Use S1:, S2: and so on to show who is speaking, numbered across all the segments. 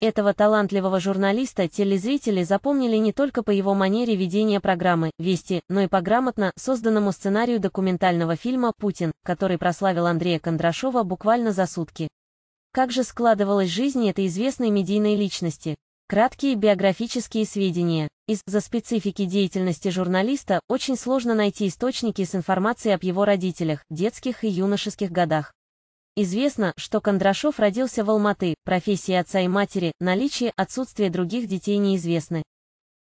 S1: Этого талантливого журналиста телезрители запомнили не только по его манере ведения программы «Вести», но и по грамотно созданному сценарию документального фильма «Путин», который прославил Андрея Кондрашова буквально за сутки. Как же складывалась жизнь этой известной медийной личности? Краткие биографические сведения. Из-за специфики деятельности журналиста очень сложно найти источники с информацией об его родителях, детских и юношеских годах. Известно, что Кондрашов родился в Алматы, профессии отца и матери, наличие, отсутствие других детей неизвестны.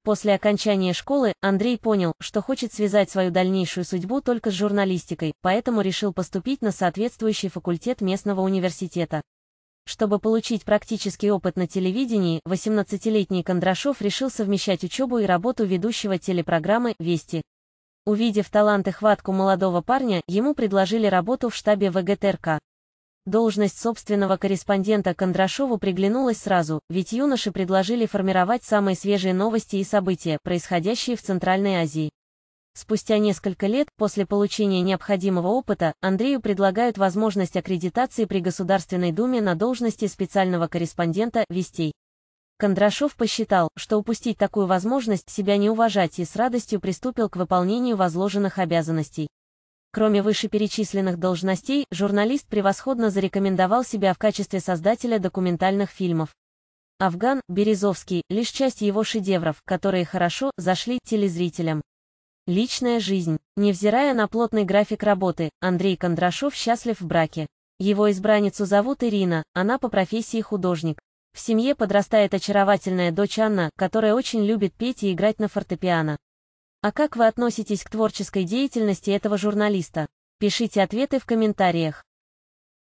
S1: После окончания школы Андрей понял, что хочет связать свою дальнейшую судьбу только с журналистикой, поэтому решил поступить на соответствующий факультет местного университета. Чтобы получить практический опыт на телевидении, 18-летний Кондрашов решил совмещать учебу и работу ведущего телепрограммы «Вести». Увидев талант и хватку молодого парня, ему предложили работу в штабе ВГТРК. Должность собственного корреспондента Кондрашову приглянулась сразу, ведь юноши предложили формировать самые свежие новости и события, происходящие в Центральной Азии. Спустя несколько лет, после получения необходимого опыта, Андрею предлагают возможность аккредитации при Государственной Думе на должности специального корреспондента «Вестей». Кондрашов посчитал, что упустить такую возможность себя не уважать и с радостью приступил к выполнению возложенных обязанностей. Кроме вышеперечисленных должностей, журналист превосходно зарекомендовал себя в качестве создателя документальных фильмов. «Афган», «Березовский» — лишь часть его шедевров, которые хорошо зашли телезрителям. Личная жизнь. Невзирая на плотный график работы, Андрей Кондрашов счастлив в браке. Его избранницу зовут Ирина, она по профессии художник. В семье подрастает очаровательная дочь Анна, которая очень любит петь и играть на фортепиано. А как вы относитесь к творческой деятельности этого журналиста? Пишите ответы в комментариях.